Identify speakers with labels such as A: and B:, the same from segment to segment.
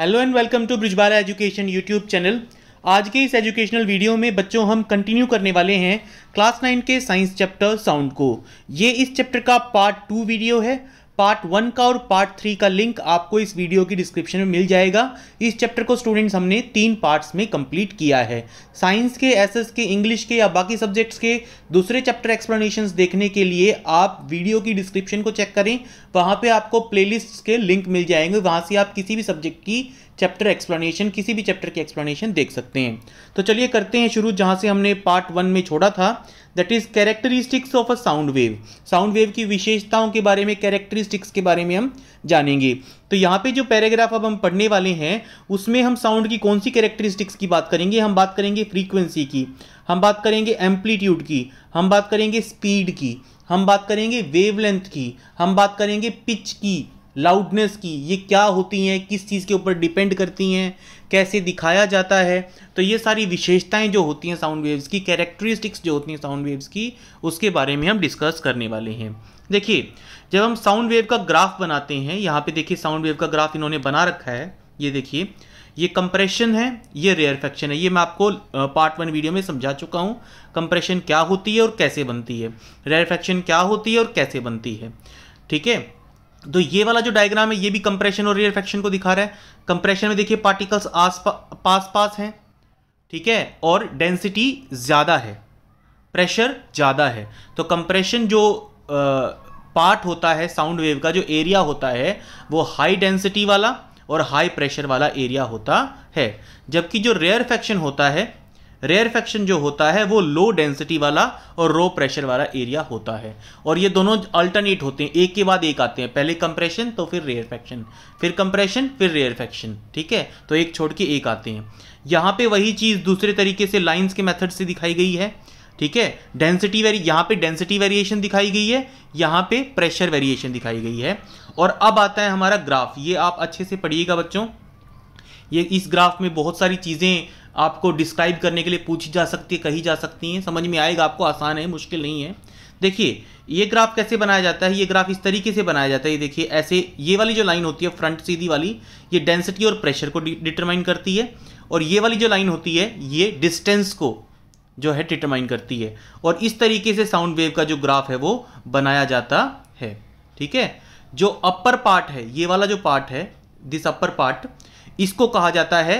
A: hello and welcome to Brijbala education YouTube channel आज के इस एजुकेशनल वीडियो में बच्चों हम कंटिन्यू करने वाले हैं क्लास नाइन के साइंस चैप्टर साउंड को ये इस चैप्टर का पार्ट टू वीडियो है पार्ट वन का और पार्ट थ्री का लिंक आपको इस वीडियो की डिस्क्रिप्शन में मिल जाएगा इस चैप्टर को स्टूडेंट्स हमने तीन पार्ट्स में कंप्लीट किया है साइंस के एसएस के इंग्लिश के या बाकी सब्जेक्ट्स के दूसरे चैप्टर एक्सप्लेनेशंस देखने के लिए आप वीडियो की डिस्क्रिप्शन को चेक करें वहाँ पर आपको प्ले के लिंक मिल जाएंगे वहाँ से आप किसी भी सब्जेक्ट की चैप्टर एक्सप्लेनेशन किसी भी चैप्टर की एक्सप्लेनेशन देख सकते हैं तो चलिए करते हैं शुरू जहाँ से हमने पार्ट वन में छोड़ा था that is characteristics of a sound wave sound wave की विशेषताओं के बारे में कैरेक्टरिस्टिक्स के बारे में हम जानेंगे तो यहाँ पे जो पैराग्राफ अब हम पढ़ने वाले हैं उसमें हम साउंड की कौन सी कैरेक्टरिस्टिक्स की बात करेंगे हम बात करेंगे फ्रीक्वेंसी की हम बात करेंगे एम्पलीट्यूड की हम बात करेंगे स्पीड की हम बात करेंगे वेवलेंथ की हम बात करेंगे पिच की लाउडनेस की ये क्या होती हैं किस चीज़ के ऊपर डिपेंड करती हैं कैसे दिखाया जाता है तो ये सारी विशेषताएं जो होती हैं साउंड वेव्स की कैरेक्टरिस्टिक्स जो होती हैं साउंड वेव्स की उसके बारे में हम डिस्कस करने वाले हैं देखिए जब हम साउंड वेव का ग्राफ बनाते हैं यहाँ पे देखिए साउंड वेव का ग्राफ इन्होंने बना रखा है ये देखिए ये कंप्रेशन है ये रेयरफेक्शन है ये मैं आपको पार्ट वन वीडियो में समझा चुका हूँ कंप्रेशन क्या होती है और कैसे बनती है रेयरफेक्शन क्या होती है और कैसे बनती है ठीक है तो ये वाला जो डायग्राम है ये भी कंप्रेशन और रियरफेक्शन को दिखा रहा है कंप्रेशन में देखिए पार्टिकल्स आस पा, पास पास हैं ठीक है और डेंसिटी ज़्यादा है प्रेशर ज़्यादा है तो कंप्रेशन जो पार्ट होता है साउंड वेव का जो एरिया होता है वो हाई डेंसिटी वाला और हाई प्रेशर वाला एरिया होता है जबकि जो रेयर फैक्शन होता है रेयरफेक्शन जो होता है वो लो डेंसिटी वाला और रो प्रेशर वाला एरिया होता है और ये दोनों अल्टरनेट होते हैं एक के बाद एक आते हैं पहले कंप्रेशन तो फिर रेयरफेक्शन फिर कंप्रेशन फिर रेयरफेक्शन ठीक है तो एक छोड़ के एक आते हैं यहाँ पे वही चीज़ दूसरे तरीके से लाइन्स के मेथड से दिखाई गई है ठीक है डेंसिटी वेरी यहाँ पे डेंसिटी वेरिएशन दिखाई गई है यहाँ पे प्रेशर वेरिएशन दिखाई गई है और अब आता है हमारा ग्राफ ये आप अच्छे से पढ़िएगा बच्चों ये इस ग्राफ में बहुत सारी चीज़ें आपको डिस्क्राइब करने के लिए पूछी जा सकती है कही जा सकती हैं समझ में आएगा आपको आसान है मुश्किल नहीं है देखिए ये ग्राफ कैसे बनाया जाता है ये ग्राफ इस तरीके से बनाया जाता है ये देखिए ऐसे ये वाली जो लाइन होती है फ्रंट सीधी वाली ये डेंसिटी और प्रेशर को डिटरमाइन करती है और ये वाली जो लाइन होती है ये डिस्टेंस को जो है डिटरमाइन करती है और इस तरीके से साउंड वेव का जो ग्राफ है वो बनाया जाता है ठीक है जो अपर पार्ट है ये वाला जो पार्ट है दिस अपर पार्ट इसको कहा जाता है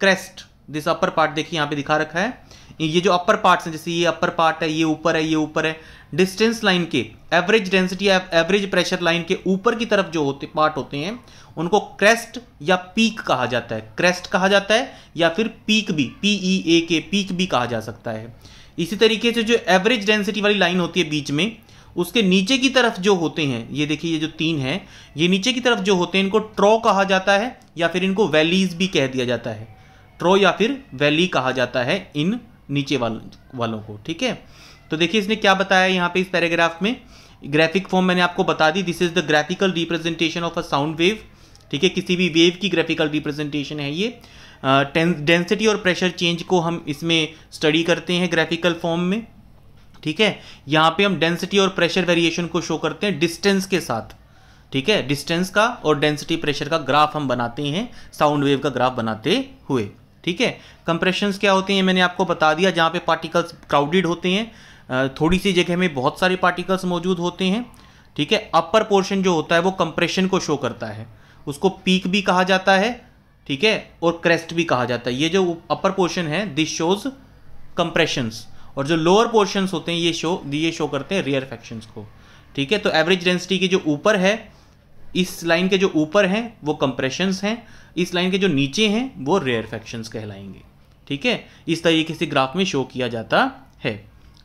A: क्रेस्ट दिस अपर पार्ट देखिए यहाँ पे दिखा रखा है ये जो अपर पार्ट्स हैं जैसे ये अपर पार्ट है ये ऊपर है ये ऊपर है डिस्टेंस लाइन के एवरेज डेंसिटी या एवरेज प्रेशर लाइन के ऊपर की तरफ जो होते पार्ट होते हैं उनको क्रेस्ट या पीक कहा जाता है क्रेस्ट कहा जाता है या फिर पीक भी पी ई ए के पीक भी कहा जा सकता है इसी तरीके से जो एवरेज डेंसिटी वाली लाइन होती है बीच में उसके नीचे की तरफ जो होते हैं ये देखिए ये जो तीन है ये नीचे की तरफ जो होते हैं इनको ट्रॉ कहा जाता है या फिर इनको वैलीज भी कह दिया जाता है ट्रो या फिर वैली कहा जाता है इन नीचे वाल, वालों को ठीक है तो देखिए इसने क्या बताया यहाँ पे इस पैराग्राफ में ग्राफिक फॉर्म मैंने आपको बता दी this is the graphical representation of a sound wave ठीक है किसी भी वेव की ग्राफिकल रिप्रेजेंटेशन है ये डेंसिटी और प्रेशर चेंज को हम इसमें स्टडी करते हैं ग्राफिकल फॉर्म में ठीक है यहाँ पे हम डेंसिटी और प्रेशर वेरिएशन को शो करते हैं डिस्टेंस के साथ ठीक है डिस्टेंस का और डेंसिटी प्रेशर का ग्राफ हम बनाते हैं साउंड वेव का ग्राफ बनाते हुए ठीक है कंप्रेशंस क्या होते हैं मैंने आपको बता दिया जहाँ पे पार्टिकल्स क्राउडेड होते हैं थोड़ी सी जगह में बहुत सारे पार्टिकल्स मौजूद होते हैं ठीक है अपर पोर्शन जो होता है वो कंप्रेशन को शो करता है उसको पीक भी कहा जाता है ठीक है और क्रेस्ट भी कहा जाता है ये जो अपर पोर्शन है दिस शोज कंप्रेशंस और जो लोअर पोर्शंस होते हैं ये शो ये शो करते हैं रियर फैक्शंस को ठीक है तो एवरेज डेंसिटी के जो ऊपर है इस लाइन के जो ऊपर हैं वो कंप्रेशंस हैं इस लाइन के जो नीचे हैं वो रेयर फैक्शंस कहलाएंगे ठीक है इस तरीके से ग्राफ में शो किया जाता है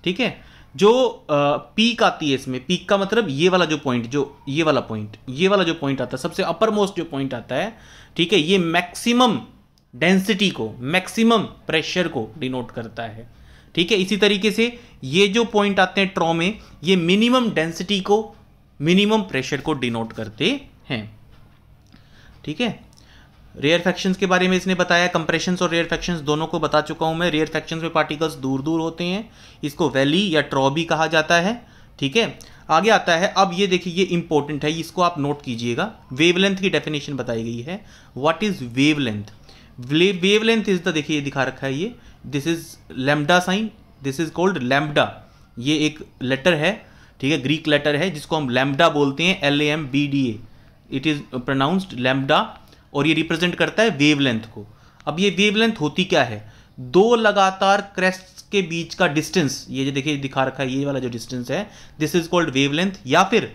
A: ठीक है जो पीक आती है इसमें पीक का मतलब ये वाला जो पॉइंट जो ये वाला पॉइंट ये वाला जो पॉइंट आता है सबसे अपर मोस्ट जो पॉइंट आता है ठीक है ये मैक्सिमम डेंसिटी को मैक्सिमम प्रेशर को डिनोट करता है ठीक है इसी तरीके से ये जो पॉइंट आते हैं ट्रॉ में ये मिनिमम डेंसिटी को मिनिमम प्रेशर को डिनोट करते हैं ठीक है रेयर फैक्शंस के बारे में इसने बताया कंप्रेशंस और रेयर फैक्शंस दोनों को बता चुका हूं मैं रेयर फैक्शंस में पार्टिकल्स दूर दूर होते हैं इसको वैली या ट्रॉबी कहा जाता है ठीक है आगे आता है अब ये देखिए ये इंपॉर्टेंट है इसको आप नोट कीजिएगा वेवलेंथ की डेफिनेशन बताई गई है what is wavelength wavelength is the देखिए ये दिखा रखा है ये this is lambda sign this is called lambda ये एक लेटर है ठीक है ग्रीक लेटर है जिसको हम लैम्डा बोलते हैं L A M B D A it is pronounced lambda और ये रिप्रेजेंट करता है वेवलेंथ को अब ये वेवलेंथ होती क्या है दो लगातार क्रेस्ट के बीच का डिस्टेंस ये जो देखिए दिखा रखा है ये वाला जो डिस्टेंस है दिस इज कॉल्ड वेवलेंथ या फिर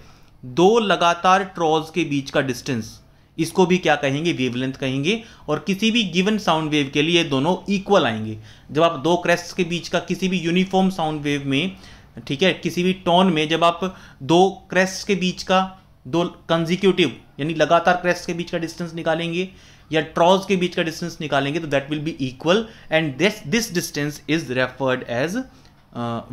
A: दो लगातार ट्रॉज के बीच का डिस्टेंस इसको भी क्या कहेंगे वेवलेंथ कहेंगे और किसी भी गिवन साउंड वेव के लिए दोनों इक्वल आएंगे जब आप दो क्रेस्ट के बीच का किसी भी यूनिफॉर्म साउंड वेव में ठीक है किसी भी टोन में जब आप दो क्रेस्ट के बीच का दो कंजिक्यूटिव यानी लगातार क्रेस के बीच का डिस्टेंस निकालेंगे या ट्रॉज के बीच का डिस्टेंस निकालेंगे तो that will be equal and this this distance is referred as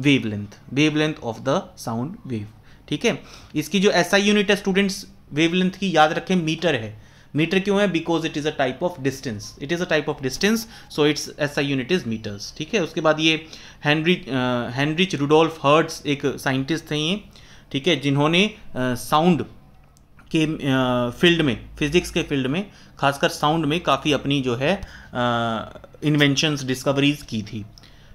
A: wavelength wavelength of the sound wave ठीक है इसकी जो ऐसा यूनिट है स्टूडेंट्स वेव लेंथ की याद रखें मीटर है मीटर क्यों है because it is a type of distance it is a type of distance so its SI unit is metres ठीक है उसके बाद ये हैंनरी हैनरिच रूडोल्फ हर्ट्स एक साइंटिस्ट थे ये ठीक है जिन्होंने साउंड uh, के फील्ड uh, में फिजिक्स के फील्ड में खासकर साउंड में काफ़ी अपनी जो है इन्वेंशंस uh, डिस्कवरीज की थी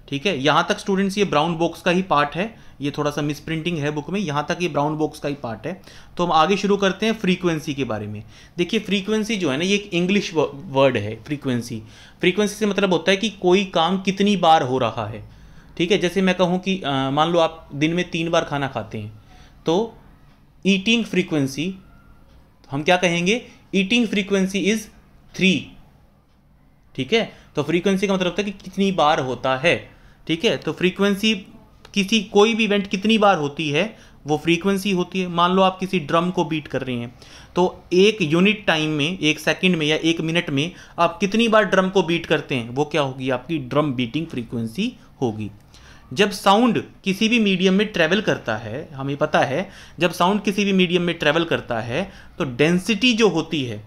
A: ठीक है यहाँ तक स्टूडेंट्स ये ब्राउन बॉक्स का ही पार्ट है ये थोड़ा सा मिस प्रिंटिंग है बुक में यहाँ तक ये ब्राउन बॉक्स का ही पार्ट है तो हम आगे शुरू करते हैं फ्रीक्वेंसी के बारे में देखिए फ्रीक्वेंसी जो है ना ये एक इंग्लिश वर्ड है फ्रीक्वेंसी फ्रीक्वेंसी से मतलब होता है कि कोई काम कितनी बार हो रहा है ठीक है जैसे मैं कहूँ कि मान लो आप दिन में तीन बार खाना खाते हैं तो ईटिंग फ्रीक्वेंसी हम क्या कहेंगे ईटिंग फ्रीक्वेंसी इज़ थ्री ठीक है तो फ्रीक्वेंसी का मतलब होता है कि कितनी बार होता है ठीक है तो फ्रीक्वेंसी किसी कोई भी इवेंट कितनी बार होती है वो फ्रीक्वेंसी होती है मान लो आप किसी ड्रम को बीट कर रहे हैं तो एक यूनिट टाइम में एक सेकंड में या एक मिनट में आप कितनी बार ड्रम को बीट करते हैं वो क्या होगी आपकी ड्रम बीटिंग फ्रीक्वेंसी होगी जब साउंड किसी भी मीडियम में ट्रेवल करता है हमें पता है जब साउंड किसी भी मीडियम में ट्रेवल करता है तो डेंसिटी जो होती है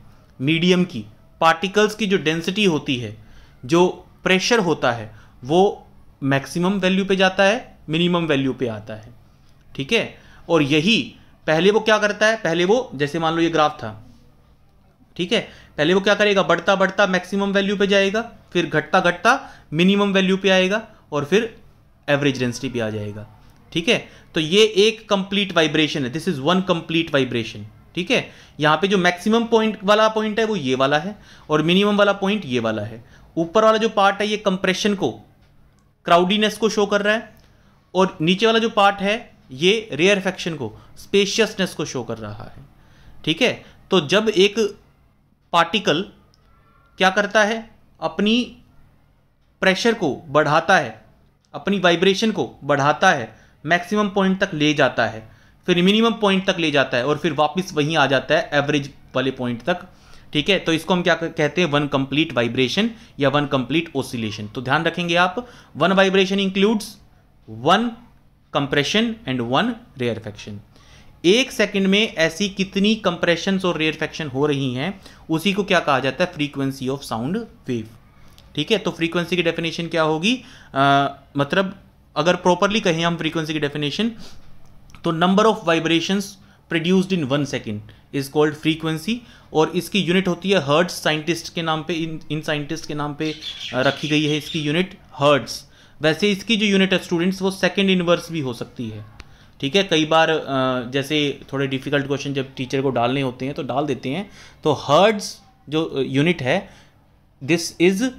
A: मीडियम की पार्टिकल्स की जो डेंसिटी होती है जो प्रेशर होता है वो मैक्सिमम वैल्यू पे जाता है मिनिमम वैल्यू पे आता है ठीक है और यही पहले वो क्या करता है पहले वो जैसे मान लो ये ग्राफ था ठीक है पहले वो क्या करेगा बढ़ता बढ़ता मैक्सिमम वैल्यू पे जाएगा फिर घटता घटता मिनिमम वैल्यू पे आएगा और फिर एवरेज डेंसिटी पे आ जाएगा ठीक है तो ये एक कंप्लीट वाइब्रेशन है this is one complete vibration ठीक है यहां पे जो मैक्सिमम पॉइंट वाला पॉइंट है वो ये वाला है और मिनिमम वाला पॉइंट ये वाला है ऊपर वाला जो पार्ट है ये कंप्रेशन को क्राउडीनेस को शो कर रहा है और नीचे वाला जो पार्ट है ये रेयर फैक्शन को स्पेशियसनेस को शो कर रहा है ठीक है तो जब एक पार्टिकल क्या करता है अपनी प्रेशर को बढ़ाता है अपनी वाइब्रेशन को बढ़ाता है मैक्सिमम पॉइंट तक ले जाता है फिर मिनिमम पॉइंट तक ले जाता है और फिर वापस वहीं आ जाता है एवरेज वाले पॉइंट तक ठीक है तो इसको हम क्या कहते हैं वन कंप्लीट वाइब्रेशन या वन कंप्लीट ओसिलेशन तो ध्यान रखेंगे आप one vibration includes one compression and one rarefaction एक सेकंड में ऐसी कितनी कंप्रेशन और रेयरफेक्शन हो रही हैं उसी को क्या कहा जाता है फ्रीक्वेंसी ऑफ साउंड वेव ठीक है तो फ्रीक्वेंसी की डेफिनेशन क्या होगी आ, मतलब अगर प्रॉपरली कहें हम फ्रीक्वेंसी की डेफिनेशन तो number of vibrations produced in one second is called frequency और इसकी यूनिट होती है हर्ड्स साइंटिस्ट के नाम पे इन इन साइंटिस्ट के नाम पे रखी गई है इसकी यूनिट हर्ड्स वैसे इसकी जो यूनिट है स्टूडेंट्स वो सेकेंड इनवर्स भी हो सकती है ठीक है कई बार जैसे थोड़े डिफिकल्ट क्वेश्चन जब टीचर को डालने होते हैं तो डाल देते हैं तो हर्ड्स जो यूनिट है this is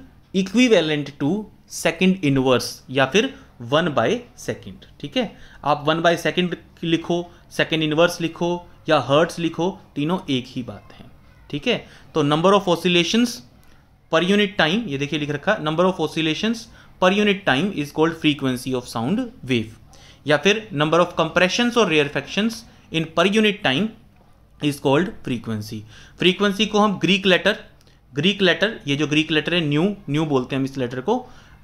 A: equivalent to second inverse या फिर वन बाय सेकेंड ठीक है आप वन बाय सेकेंड लिखो सेकेंड इनवर्स लिखो या हर्ट्स लिखो तीनों एक ही बात है ठीक है तो number of oscillations per unit time ये देखिए लिख रखा number of oscillations per unit time is called frequency of sound wave या फिर नंबर ऑफ कंप्रेशंस और rarefactions in per unit time is called frequency frequency को हम ग्रीक लेटर ग्रीक लेटर ये जो ग्रीक लेटर है न्यू न्यू बोलते हैं हम इस लेटर को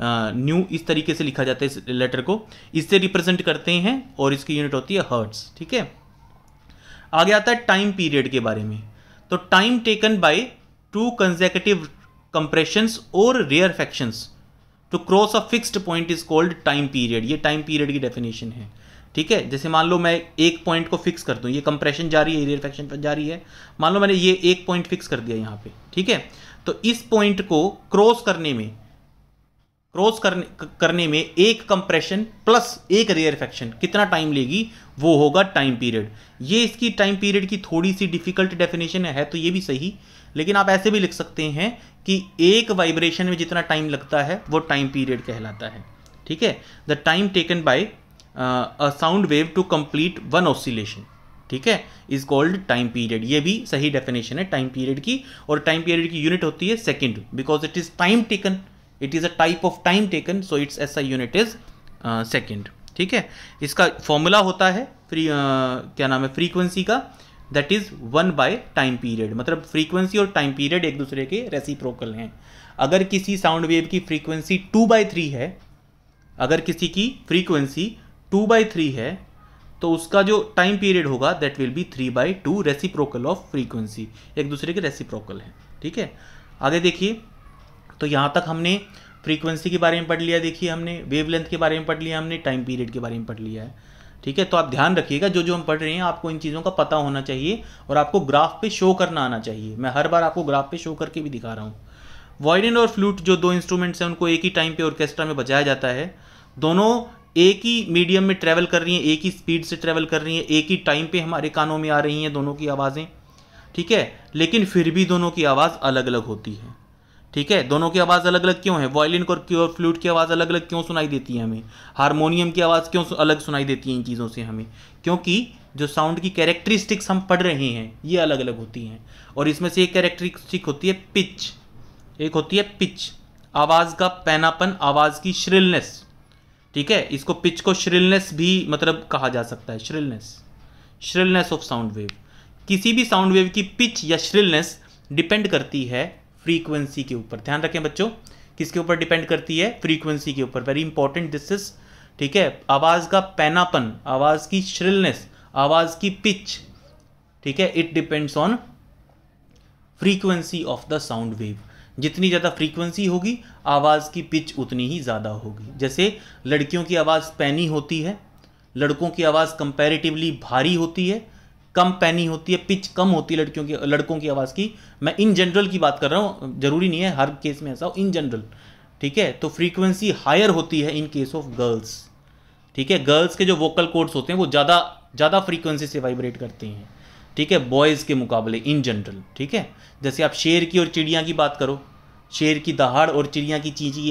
A: न्यू uh, इस तरीके से लिखा जाता है इस लेटर को इससे रिप्रेजेंट करते हैं और इसकी यूनिट होती है हर्ट्स ठीक है आगे आता है टाइम पीरियड के बारे में तो time taken by two consecutive compressions और rarefactions to cross a fixed point is called time period ये टाइम पीरियड की डेफिनेशन है ठीक है जैसे मान लो मैं एक पॉइंट को फिक्स कर दूँ ये कंप्रेशन जारी है रियरफेक्शन जारी है मान लो मैंने ये एक पॉइंट फिक्स कर दिया यहाँ पे ठीक है तो इस पॉइंट को क्रॉस करने में क्रॉस करने करने में एक कंप्रेशन प्लस एक रियरफेक्शन कितना टाइम लेगी वो होगा टाइम पीरियड ये इसकी टाइम पीरियड की थोड़ी सी डिफिकल्ट डेफिनेशन है तो ये भी सही लेकिन आप ऐसे भी लिख सकते हैं कि एक वाइब्रेशन में जितना टाइम लगता है वो टाइम पीरियड कहलाता है ठीक है the time taken by a sound wave to complete one oscillation ठीक है इज कॉल्ड टाइम पीरियड ये भी सही डेफिनेशन है टाइम पीरियड की और टाइम पीरियड की यूनिट होती है second because it is time taken it is a type of time taken so its S I unit is second ठीक है इसका फॉर्मूला होता है फ्री uh, क्या नाम है फ्रीक्वेंसी का that is one by time period मतलब फ्रीक्वेंसी और टाइम पीरियड एक दूसरे के रेसिप्रोकल हैं अगर किसी साउंड वेव की फ्रीक्वेंसी टू बाय थ्री है अगर किसी की फ्रीक्वेंसी टू बाय थ्री है तो उसका जो टाइम पीरियड होगा that will be three by two reciprocal of frequency एक दूसरे के रेसिप्रोकल हैं ठीक है आगे देखिए तो यहाँ तक हमने फ्रीक्वेंसी के बारे में पढ़ लिया देखिए हमने वेवलेंथ के बारे में पढ़ लिया हमने टाइम पीरियड के बारे में पढ़ लिया है ठीक है तो आप ध्यान रखिएगा जो जो हम पढ़ रहे हैं आपको इन चीज़ों का पता होना चाहिए और आपको ग्राफ पे शो करना आना चाहिए मैं हर बार आपको ग्राफ पे शो करके भी दिखा रहा हूँ वॉयलिन और फ्लूट जो दो इंस्ट्रूमेंट्स हैं उनको एक ही टाइम पे ऑर्केस्ट्रा में बजाया जाता है दोनों एक ही मीडियम में ट्रैवल कर रही हैं एक ही स्पीड से ट्रैवल कर रही हैं एक ही टाइम पर हमारे कानों में आ रही हैं दोनों की आवाज़ें ठीक है लेकिन फिर भी दोनों की आवाज़ अलग अलग होती है ठीक है दोनों की आवाज़ अलग अलग क्यों है वॉयलिन और और फ्लूट की आवाज़ अलग अलग क्यों सुनाई देती है हमें हारमोनियम की आवाज़ क्यों अलग सुनाई देती है इन चीज़ों से हमें क्योंकि जो साउंड की कैरेक्टरिस्टिक्स हम पढ़ रहे हैं ये अलग अलग होती हैं और इसमें से एक कैरेक्टरिस्टिक होती है पिच एक होती है पिच आवाज़ का पैनापन आवाज़ की श्रिलनेस ठीक है इसको पिच को श्रिलनेस भी मतलब कहा जा सकता है shrillness shrillness of sound wave किसी भी साउंड वेव की पिच या श्रिलनेस डिपेंड करती है फ्रीक्वेंसी के ऊपर ध्यान रखें बच्चों किसके ऊपर डिपेंड करती है फ्रीक्वेंसी के ऊपर वेरी इंपॉर्टेंट दिस इज ठीक है आवाज़ का पैनापन आवाज़ की श्रिलनेस आवाज़ की पिच ठीक है it depends on frequency of the sound wave जितनी ज़्यादा फ्रीक्वेंसी होगी आवाज़ की पिच उतनी ही ज़्यादा होगी जैसे लड़कियों की आवाज़ पैनी होती है लड़कों की आवाज़ कंपैरेटिवली भारी होती है कम पैनी होती है पिच कम होती है लड़कियों की लड़कों की आवाज़ की मैं इन जनरल की बात कर रहा हूँ जरूरी नहीं है हर केस में ऐसा हो इन जनरल ठीक है तो फ्रीक्वेंसी हायर होती है इन केस ऑफ गर्ल्स ठीक है गर्ल्स के जो वोकल कोड्स होते हैं वो ज़्यादा ज़्यादा फ्रीक्वेंसी से वाइब्रेट करती हैं ठीक है बॉयज़ के मुकाबले इन जनरल ठीक है जैसे आप शेर की और चिड़िया की बात करो शेर की दहाड़ और चिड़िया की चींची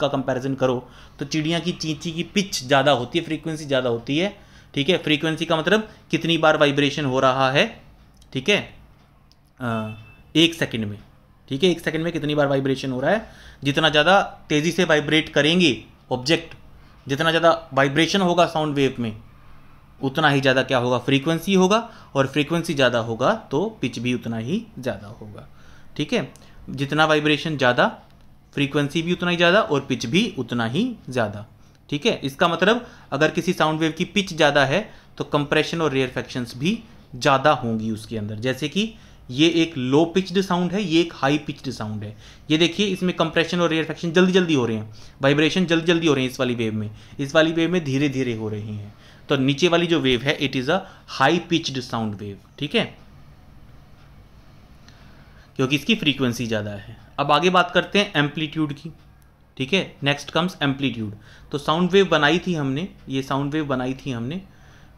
A: का कंपैरिजन करो तो चिड़िया की चींची की पिच ज़्यादा होती है फ्रीक्वेंसी ज़्यादा होती है ठीक है फ्रीक्वेंसी का मतलब कितनी बार वाइब्रेशन हो रहा है ठीक है एक सेकंड में ठीक है एक सेकंड में कितनी बार वाइब्रेशन हो रहा है जितना ज़्यादा तेज़ी से वाइब्रेट करेंगे ऑब्जेक्ट जितना ज़्यादा वाइब्रेशन होगा साउंड वेव में उतना ही ज़्यादा क्या होगा फ्रीक्वेंसी होगा और फ्रीक्वेंसी ज़्यादा होगा तो पिच भी उतना ही ज़्यादा होगा ठीक है जितना वाइब्रेशन ज़्यादा फ्रीक्वेंसी भी उतना ही ज़्यादा और पिच भी उतना ही ज़्यादा ठीक है इसका मतलब अगर किसी साउंड वेव की पिच ज़्यादा है तो कंप्रेशन और रेयर फैक्शंस भी ज़्यादा होंगी उसके अंदर जैसे कि ये एक लो पिच्ड साउंड है ये एक हाई पिच्ड साउंड है ये देखिए इसमें कंप्रेशन और रेयरफेक्शन जल्दी जल्दी हो रहे हैं वाइब्रेशन जल्दी जल्दी हो रहे हैं इस वाली वेव में इस वाली वेव में धीरे धीरे हो रहे हैं तो नीचे वाली जो वेव है it is a high pitched sound wave ठीक है क्योंकि इसकी फ्रीक्वेंसी ज़्यादा है अब आगे बात करते हैं एम्पलीट्यूड की ठीक है नेक्स्ट कम्स एम्पलीट्यूड तो साउंड वेव बनाई थी हमने ये साउंड वेव बनाई थी हमने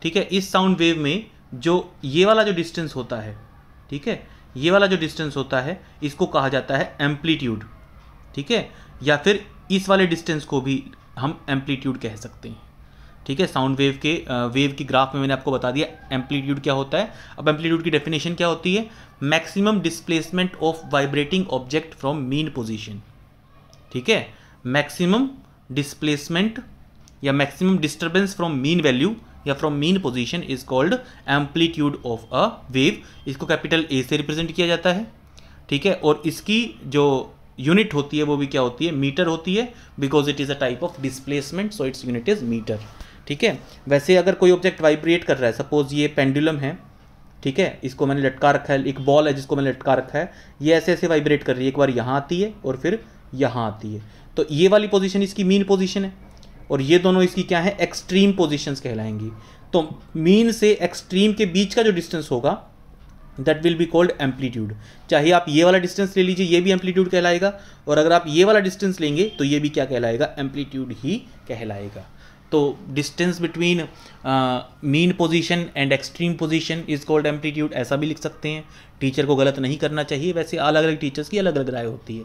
A: ठीक है इस साउंड वेव में जो ये वाला जो डिस्टेंस होता है ठीक है ये वाला जो डिस्टेंस होता है इसको कहा जाता है एम्पलीट्यूड ठीक है या फिर इस वाले डिस्टेंस को भी हम एम्पलीट्यूड कह सकते हैं ठीक है साउंड वेव के वेव की ग्राफ में मैंने आपको बता दिया एम्पलीट्यूड क्या होता है अब एम्पलीट्यूड की डेफिनेशन क्या होती है maximum displacement of vibrating object from mean position ठीक है मैक्सिमम डिस्प्लेसमेंट या maximum disturbance from mean value या from mean position is called amplitude of a wave इसको कैपिटल ए से रिप्रेजेंट किया जाता है ठीक है और इसकी जो यूनिट होती है वो भी क्या होती है मीटर होती है because it is a type of displacement so its unit is metre ठीक है वैसे अगर कोई ऑब्जेक्ट वाइब्रेट कर रहा है सपोज ये पेंडुलम है ठीक है इसको मैंने लटका रखा है एक बॉल है जिसको मैंने लटका रखा है ये ऐसे ऐसे वाइब्रेट कर रही है एक बार यहाँ आती है और फिर यहाँ आती है तो ये वाली पोजिशन इसकी मीन पोजिशन है और ये दोनों इसकी क्या है एक्सट्रीम पोजिशन कहलाएंगी तो मीन से एक्सट्रीम के बीच का जो डिस्टेंस होगा that will be called amplitude चाहे आप ये वाला डिस्टेंस ले लीजिए ये भी एम्पलीट्यूड कहलाएगा और अगर आप ये वाला डिस्टेंस लेंगे तो ये भी क्या कहलाएगा एम्पलीट्यूड ही कहलाएगा तो distance between mean position and extreme position is called amplitude ऐसा भी लिख सकते हैं टीचर को गलत नहीं करना चाहिए वैसे अलग अलग टीचर्स की अलग अलग राय होती है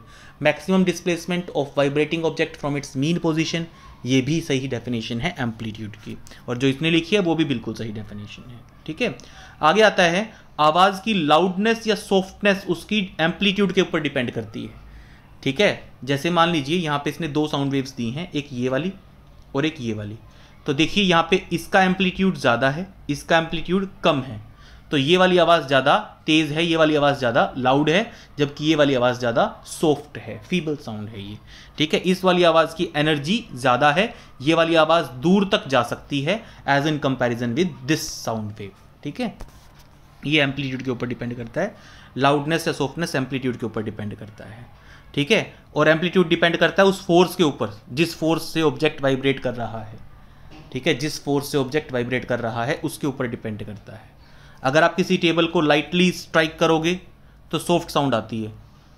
A: maximum displacement of vibrating object from its mean position ये भी सही डेफिनेशन है एम्पलीट्यूड की और जो इसने लिखी है वो भी बिल्कुल सही डेफिनेशन है ठीक है आगे आता है आवाज़ की लाउडनेस या सॉफ्टनेस उसकी एम्पलीट्यूड के ऊपर डिपेंड करती है ठीक है जैसे मान लीजिए यहाँ पे इसने दो साउंड वेव्स दी हैं एक ये वाली और एक ये वाली तो देखिए यहाँ पे इसका एम्पलीट्यूड ज़्यादा है इसका एम्पलीट्यूड कम है तो ये वाली आवाज़ ज़्यादा तेज़ है ये वाली आवाज़ ज़्यादा लाउड है जबकि ये वाली आवाज़ ज़्यादा सॉफ्ट है फीबल साउंड है ये ठीक है इस वाली आवाज़ की एनर्जी ज़्यादा है ये वाली आवाज़ दूर तक जा सकती है as in comparison with this sound wave ठीक है ये एम्पलीट्यूड के ऊपर डिपेंड करता है लाउडनेस या सॉफ्टनेस एम्पलीट्यूड के ऊपर डिपेंड करता है ठीक है और एम्पलीट्यूड डिपेंड करता है उस फोर्स के ऊपर जिस फोर्स से ऑब्जेक्ट वाइब्रेट कर रहा है ठीक है जिस फोर्स से ऑब्जेक्ट वाइब्रेट कर रहा है उसके ऊपर डिपेंड करता है अगर आप किसी टेबल को लाइटली स्ट्राइक करोगे तो सॉफ्ट साउंड आती है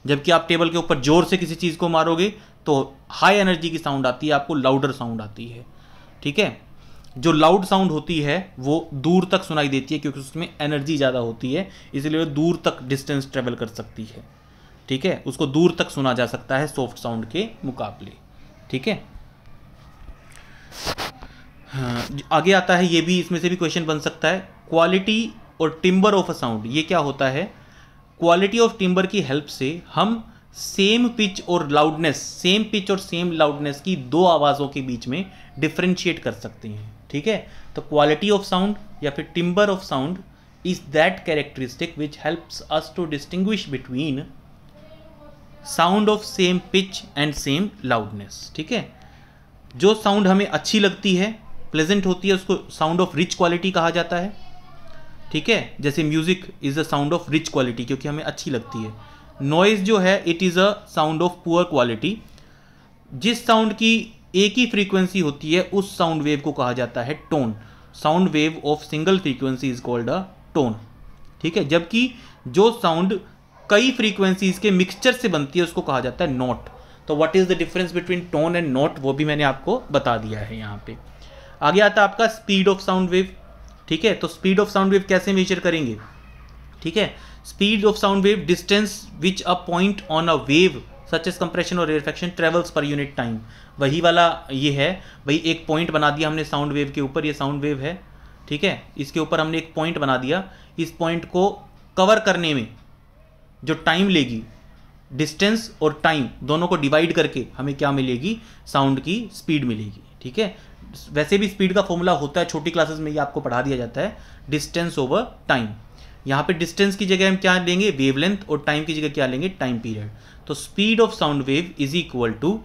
A: जबकि आप टेबल के ऊपर जोर से किसी चीज़ को मारोगे तो हाई एनर्जी की साउंड आती है आपको लाउडर साउंड आती है ठीक है जो लाउड साउंड होती है वो दूर तक सुनाई देती है क्योंकि उसमें एनर्जी ज़्यादा होती है इसलिए वो दूर तक डिस्टेंस ट्रेवल कर सकती है ठीक है उसको दूर तक सुना जा सकता है सॉफ्ट साउंड के मुकाबले ठीक है हाँ, आगे आता है ये भी इसमें से भी क्वेश्चन बन सकता है क्वालिटी और टिम्बर ऑफ अ साउंड ये क्या होता है क्वालिटी ऑफ टिम्बर की हेल्प से हम सेम पिच और लाउडनेस सेम पिच और सेम लाउडनेस की दो आवाज़ों के बीच में डिफ्रेंशिएट कर सकते हैं ठीक है तो क्वालिटी ऑफ साउंड या फिर timbre of sound is that characteristic which helps us to distinguish between sound of same pitch and same loudness ठीक है जो साउंड हमें अच्छी लगती है प्लेजेंट होती है उसको साउंड ऑफ रिच क्वालिटी कहा जाता है ठीक है जैसे music is a sound of rich quality क्योंकि हमें अच्छी लगती है नॉइज जो है it is a sound of poor quality जिस साउंड की एक ही फ्रीक्वेंसी होती है उस साउंड वेव को कहा जाता है tone sound wave of single frequency is called a tone ठीक है जबकि जो साउंड कई फ्रीक्वेंसीज के मिक्सचर से बनती है उसको कहा जाता है नोट तो what is the difference between tone and note वो भी मैंने आपको बता दिया है यहाँ पे आगे आता है आपका स्पीड ऑफ साउंड वेव ठीक है तो स्पीड ऑफ साउंड वेव कैसे मेजर करेंगे ठीक है speed of sound wave distance which a point on a wave such as compression और reflection travels per unit time वही वाला ये है भाई एक पॉइंट बना दिया हमने साउंड वेव के ऊपर ये साउंड वेव है ठीक है इसके ऊपर हमने एक पॉइंट बना दिया इस पॉइंट को कवर करने में जो टाइम लेगी डिस्टेंस और टाइम दोनों को डिवाइड करके हमें क्या मिलेगी साउंड की स्पीड मिलेगी ठीक है वैसे भी स्पीड का फॉर्मूला होता है छोटी क्लासेस में ये आपको पढ़ा दिया जाता है डिस्टेंस ओवर टाइम यहाँ पे डिस्टेंस की जगह हम क्या लेंगे वेवलेंथ और टाइम की जगह क्या लेंगे टाइम पीरियड तो speed of sound wave is equal to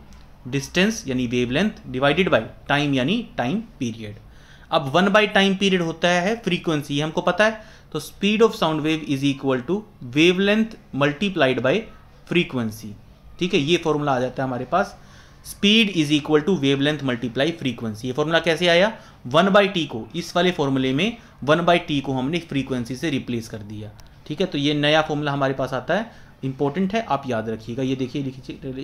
A: distance यानी वेवलेंथ डिवाइडेड बाय टाइम यानी टाइम पीरियड अब वन बाई टाइम पीरियड होता है फ्रीक्वेंसी हमको पता है तो speed of sound wave is equal to wavelength multiplied by frequency ठीक है ये फॉर्मूला आ जाता है हमारे पास speed is equal to wavelength multiply frequency ये फॉर्मूला कैसे आया वन बाई टी को इस वाले फॉर्मूले में वन बाई टी को हमने फ्रीक्वेंसी से रिप्लेस कर दिया ठीक है तो ये नया फॉर्मूला हमारे पास आता है इंपॉर्टेंट है आप याद रखिएगा ये देखिए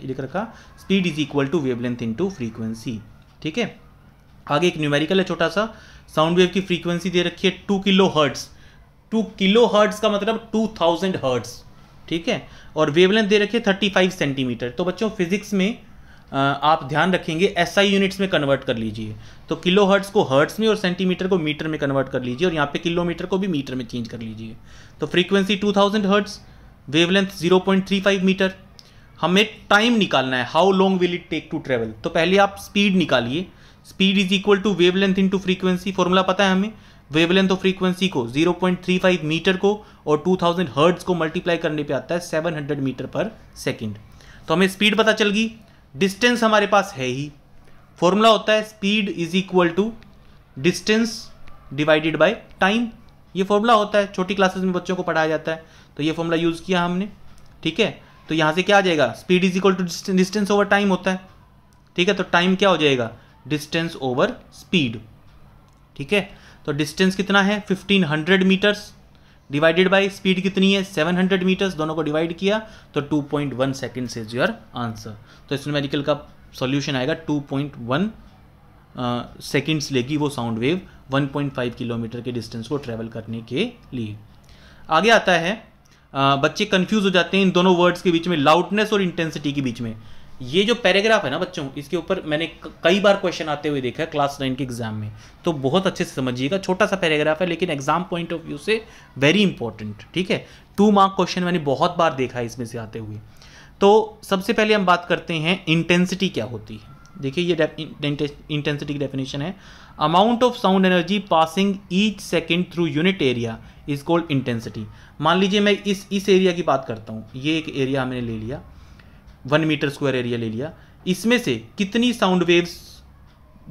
A: लिख रखा speed is equal to into frequency ठीक है आगे एक न्यूमेरिकल है छोटा सा साउंड वेव की फ्रीक्वेंसी दे रखी है two kilohertz two kilohertz का मतलब टू थाउजेंड हर्ट्स ठीक है और वेवलेंथ दे रखे थर्टी फाइव सेंटीमीटर तो बच्चों फिजिक्स में आप ध्यान रखेंगे एसआई यूनिट्स में कन्वर्ट कर लीजिए तो किलो हर्ट्स को हर्ट्स में और सेंटीमीटर को मीटर में कन्वर्ट कर लीजिए और यहाँ पे किलोमीटर को भी मीटर में चेंज कर लीजिए तो frequency 2000 thousand hertz three five metre हमें टाइम निकालना है how long will it take to travel तो पहले आप स्पीड निकालिए speed is equal to wavelength to frequency formula पता है हमें वेवलेंथ ऑफ फ्रीक्वेंसी को 0.35 मीटर को और 2000 थाउजेंड को मल्टीप्लाई करने पे आता है 700 मीटर पर सेकंड तो हमें स्पीड पता चल गई डिस्टेंस हमारे पास है ही फॉर्मूला होता है speed is equal to distance divided by time ये फॉर्मूला होता है छोटी क्लासेस में बच्चों को पढ़ाया जाता है तो ये फॉर्मूला यूज़ किया हमने ठीक है तो यहाँ से क्या आ जाएगा speed is equal to distance over time होता है ठीक है तो टाइम क्या हो जाएगा डिस्टेंस ओवर स्पीड ठीक है तो डिस्टेंस कितना है 1500 मीटर्स डिवाइडेड बाई स्पीड कितनी है 700 मीटर्स दोनों को डिवाइड किया तो 2.1 point one second is your answer तो इस मेडिकल का सॉल्यूशन आएगा 2.1 पॉइंट वन सेकेंड्स लेगी वो साउंड वेव 1.5 किलोमीटर के डिस्टेंस को ट्रेवल करने के लिए आगे आता है आ, बच्चे कन्फ्यूज हो जाते हैं इन दोनों वर्ड्स के बीच में लाउडनेस और इंटेंसिटी के बीच में ये जो पैराग्राफ है ना बच्चों इसके ऊपर मैंने कई बार क्वेश्चन आते हुए देखा है क्लास नाइन के एग्जाम में तो बहुत अच्छे से समझिएगा छोटा सा पैराग्राफ है लेकिन एग्जाम पॉइंट ऑफ व्यू से वेरी इंपॉर्टेंट ठीक है टू मार्क क्वेश्चन मैंने बहुत बार देखा है इसमें से आते हुए तो सबसे पहले हम बात करते हैं इंटेंसिटी क्या होती है देखिए ये इंटेंसिटी की डेफिनेशन है amount of sound energy passing each second through unit area is called intensity मान लीजिए मैं इस इस एरिया की बात करता हूँ ये एक एरिया हमने ले लिया वन मीटर स्क्वायर एरिया ले लिया इसमें से कितनी साउंड वेव्स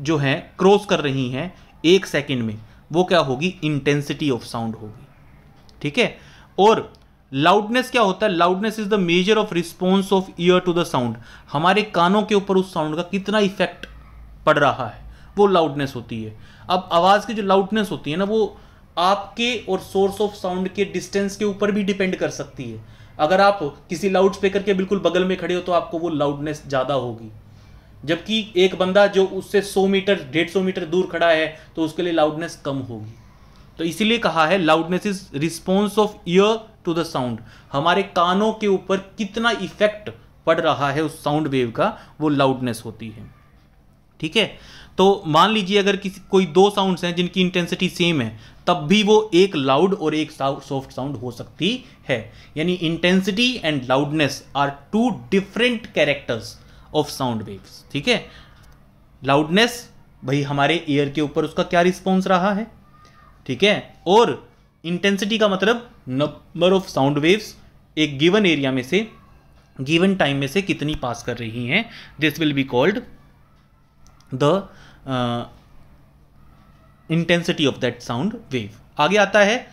A: जो हैं क्रॉस कर रही हैं एक सेकेंड में वो क्या होगी इंटेंसिटी ऑफ साउंड होगी ठीक है और लाउडनेस क्या होता है loudness is the measure of response of ear to the sound हमारे कानों के ऊपर उस साउंड का कितना इफेक्ट पड़ रहा है वो लाउडनेस होती है अब आवाज़ की जो लाउडनेस होती है ना वो आपके और सोर्स ऑफ साउंड के डिस्टेंस के ऊपर भी डिपेंड कर सकती है अगर आप किसी लाउड स्पीकर के बिल्कुल बगल में खड़े हो तो आपको वो लाउडनेस ज़्यादा होगी जबकि एक बंदा जो उससे 100 मीटर 150 मीटर दूर खड़ा है तो उसके लिए लाउडनेस कम होगी तो इसीलिए कहा है loudness is response of ear to the sound हमारे कानों के ऊपर कितना इफेक्ट पड़ रहा है उस साउंड वेव का वो लाउडनेस होती है ठीक है तो मान लीजिए अगर किसी कोई दो साउंड्स हैं जिनकी इंटेंसिटी सेम है तब भी वो एक लाउड और एक सॉफ्ट साउंड हो सकती है यानी intensity and loudness are two different characters of sound waves ठीक है लाउडनेस भाई हमारे ईयर के ऊपर उसका क्या रिस्पॉन्स रहा है ठीक है और इंटेंसिटी का मतलब नंबर ऑफ साउंड वेव्स एक गिवन एरिया में से गिवन टाइम में से कितनी पास कर रही हैं this will be called the intensity of that sound wave आगे आता है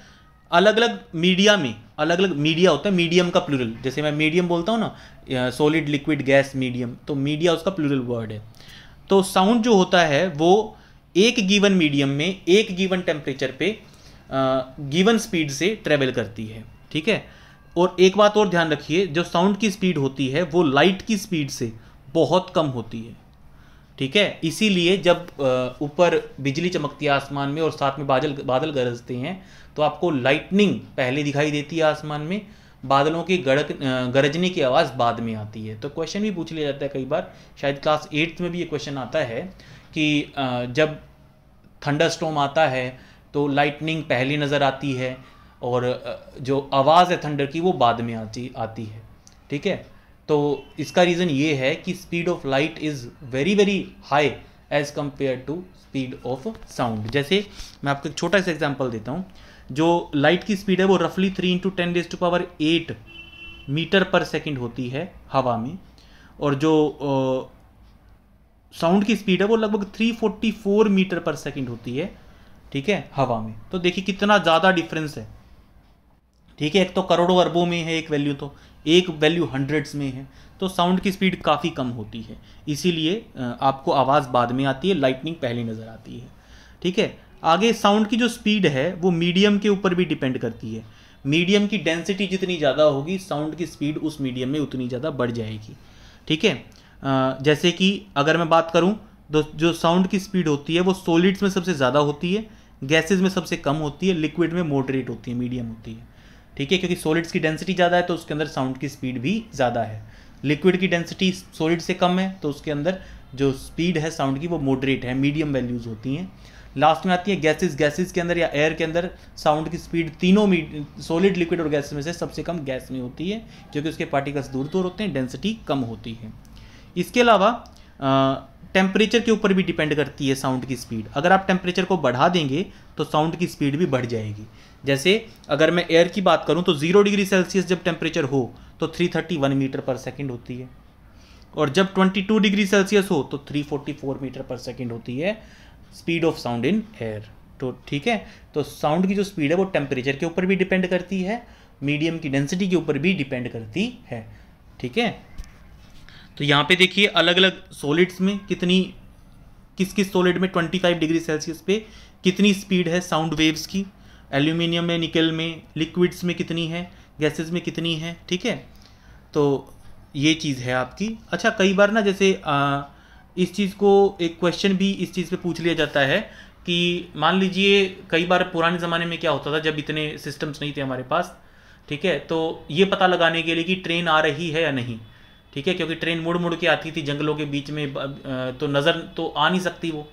A: अलग अलग मीडिया में अलग अलग मीडिया होता है मीडियम का प्लूरल जैसे मैं मीडियम बोलता हूँ ना सॉलिड लिक्विड गैस मीडियम तो मीडिया उसका प्लूरल वर्ड है तो साउंड जो होता है वो एक गिवन मीडियम में एक गिवन टेम्परेचर पे गिवन स्पीड से ट्रेवल करती है ठीक है और एक बात और ध्यान रखिए जो साउंड की स्पीड होती है वो लाइट की स्पीड से बहुत कम होती है ठीक है इसीलिए जब ऊपर बिजली चमकती है आसमान में और साथ में बादल बादल गरजते हैं तो आपको लाइटनिंग पहले दिखाई देती है आसमान में बादलों की गड़क गरजने की आवाज़ बाद में आती है तो क्वेश्चन भी पूछ लिया जाता है कई बार शायद क्लास एट्थ में भी ये क्वेश्चन आता है कि जब थंडर स्टोम आता है तो लाइटनिंग पहले नज़र आती है और जो आवाज़ है थंडर की वो बाद में आती आती है ठीक है तो इसका रीज़न ये है कि speed of light is very very high as compare to speed of sound जैसे मैं आपको एक छोटा सा एग्जाम्पल देता हूँ जो लाइट की स्पीड है वो रफली three into ten days to power eight metre per second होती है हवा में और जो साउंड की स्पीड है वो लगभग three forty four metre per second होती है ठीक है हवा में तो देखिए कितना ज़्यादा डिफरेंस है ठीक है एक तो करोड़ों अरबों में है एक वैल्यू तो एक वैल्यू हंड्रेड्स में है तो साउंड की स्पीड काफ़ी कम होती है इसीलिए आपको आवाज़ बाद में आती है लाइटनिंग पहले नज़र आती है ठीक है आगे साउंड की जो स्पीड है वो मीडियम के ऊपर भी डिपेंड करती है मीडियम की डेंसिटी जितनी ज़्यादा होगी साउंड की स्पीड उस मीडियम में उतनी ज़्यादा बढ़ जाएगी ठीक है जैसे कि अगर मैं बात करूँ तो जो साउंड की स्पीड होती है वो सोलिड्स में सबसे ज़्यादा होती है गैसेज में सबसे कम होती है लिक्विड में मोडरेट होती है मीडियम होती है ठीक है क्योंकि सॉलिड्स की डेंसिटी ज़्यादा है तो उसके अंदर साउंड की स्पीड भी ज़्यादा है लिक्विड की डेंसिटी सॉलिड से कम है तो उसके अंदर जो स्पीड है साउंड की वो मॉडरेट है मीडियम वैल्यूज़ होती हैं लास्ट में आती है गैसेस गैसेस के अंदर या एयर के अंदर साउंड की स्पीड तीनों सॉलिड लिक्विड और गैस में से सबसे कम गैस में होती है क्योंकि उसके पार्टिकल्स दूर दूर होते हैं डेंसिटी कम होती है इसके अलावा टेम्परेचर के ऊपर भी डिपेंड करती है साउंड की स्पीड अगर आप टेम्परेचर को बढ़ा देंगे तो साउंड की स्पीड भी बढ़ जाएगी जैसे अगर मैं एयर की बात करूँ तो ज़ीरो डिग्री सेल्सियस जब टेम्परेचर हो तो three thirty one metre per second होती है और जब ट्वेंटी टू डिग्री सेल्सियस हो तो three forty four metre per second होती है speed of sound in air तो ठीक है तो साउंड की जो स्पीड है वो टेम्परेचर के ऊपर भी डिपेंड करती है मीडियम की डेंसिटी के ऊपर भी डिपेंड करती है ठीक है तो यहाँ पे देखिए अलग अलग सॉलिड्स में कितनी किस किस सॉलिड में 25 डिग्री सेल्सियस पे कितनी स्पीड है साउंड वेव्स की एल्यूमिनियम में निकल में लिक्विड्स में कितनी है गैसेस में कितनी है ठीक है तो ये चीज़ है आपकी अच्छा कई बार ना जैसे आ, इस चीज़ को एक क्वेश्चन भी इस चीज़ पे पूछ लिया जाता है कि मान लीजिए कई बार पुराने ज़माने में क्या होता था जब इतने सिस्टम्स नहीं थे हमारे पास ठीक है तो ये पता लगाने के लिए कि ट्रेन आ रही है या नहीं ठीक है क्योंकि ट्रेन मुड़ मुड़ के आती थी जंगलों के बीच में तो नज़र तो आ नहीं सकती वो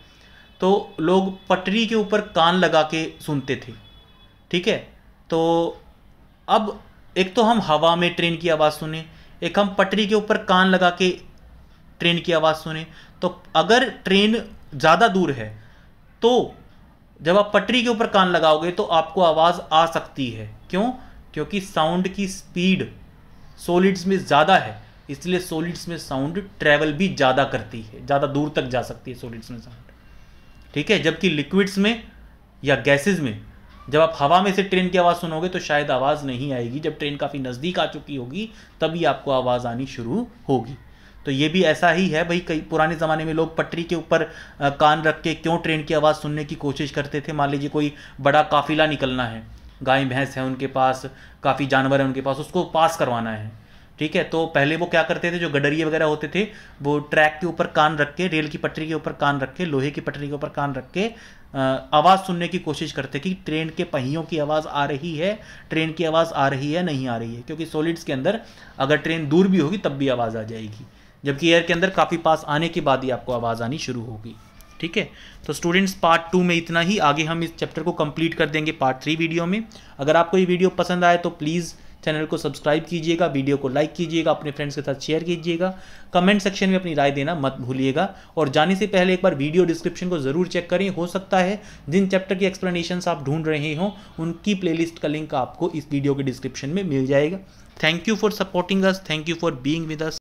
A: तो लोग पटरी के ऊपर कान लगा के सुनते थे ठीक है तो अब एक तो हम हवा में ट्रेन की आवाज़ सुने एक हम पटरी के ऊपर कान लगा के ट्रेन की आवाज़ सुने तो अगर ट्रेन ज़्यादा दूर है तो जब आप पटरी के ऊपर कान लगाओगे तो आपको आवाज़ आ सकती है क्यों क्योंकि साउंड की स्पीड सोलिड्स में ज़्यादा है इसलिए सोलिड्स में साउंड ट्रैवल भी ज़्यादा करती है ज़्यादा दूर तक जा सकती है सोलिड्स में साउंड ठीक है जबकि लिक्विड्स में या गैसेज में जब आप हवा में से ट्रेन की आवाज़ सुनोगे तो शायद आवाज़ नहीं आएगी जब ट्रेन काफ़ी नज़दीक आ चुकी होगी तभी आपको आवाज़ आनी शुरू होगी तो ये भी ऐसा ही है भाई कई पुराने ज़माने में लोग पटरी के ऊपर कान रख के क्यों ट्रेन की आवाज़ सुनने की कोशिश करते थे मान लीजिए कोई बड़ा काफिला निकलना है गाय भैंस है उनके पास काफ़ी जानवर है उनके पास उसको पास करवाना है ठीक है तो पहले वो क्या करते थे जो गडरिए वगैरह होते थे वो ट्रैक के ऊपर कान रख के रेल की पटरी के ऊपर कान रख के लोहे की पटरी के ऊपर कान रख के आवाज़ सुनने की कोशिश करते कि ट्रेन के पहियों की आवाज़ आ रही है ट्रेन की आवाज़ आ रही है नहीं आ रही है क्योंकि सॉलिड्स के अंदर अगर ट्रेन दूर भी होगी तब भी आवाज़ आ जाएगी जबकि एयर के अंदर काफ़ी पास आने के बाद ही आपको आवाज़ आनी शुरू होगी ठीक है तो स्टूडेंट्स पार्ट टू में इतना ही आगे हम इस चैप्टर को कंप्लीट कर देंगे पार्ट थ्री वीडियो में अगर आपको ये वीडियो पसंद आए तो प्लीज़ चैनल को सब्सक्राइब कीजिएगा वीडियो को लाइक कीजिएगा अपने फ्रेंड्स के साथ शेयर कीजिएगा कमेंट सेक्शन में अपनी राय देना मत भूलिएगा और जाने से पहले एक बार वीडियो डिस्क्रिप्शन को ज़रूर चेक करें हो सकता है जिन चैप्टर की एक्सप्लेनेशन आप ढूंढ रहे हों उनकी प्लेलिस्ट का लिंक आपको इस वीडियो के डिस्क्रिप्शन में मिल जाएगा thank you for supporting us thank you for being with us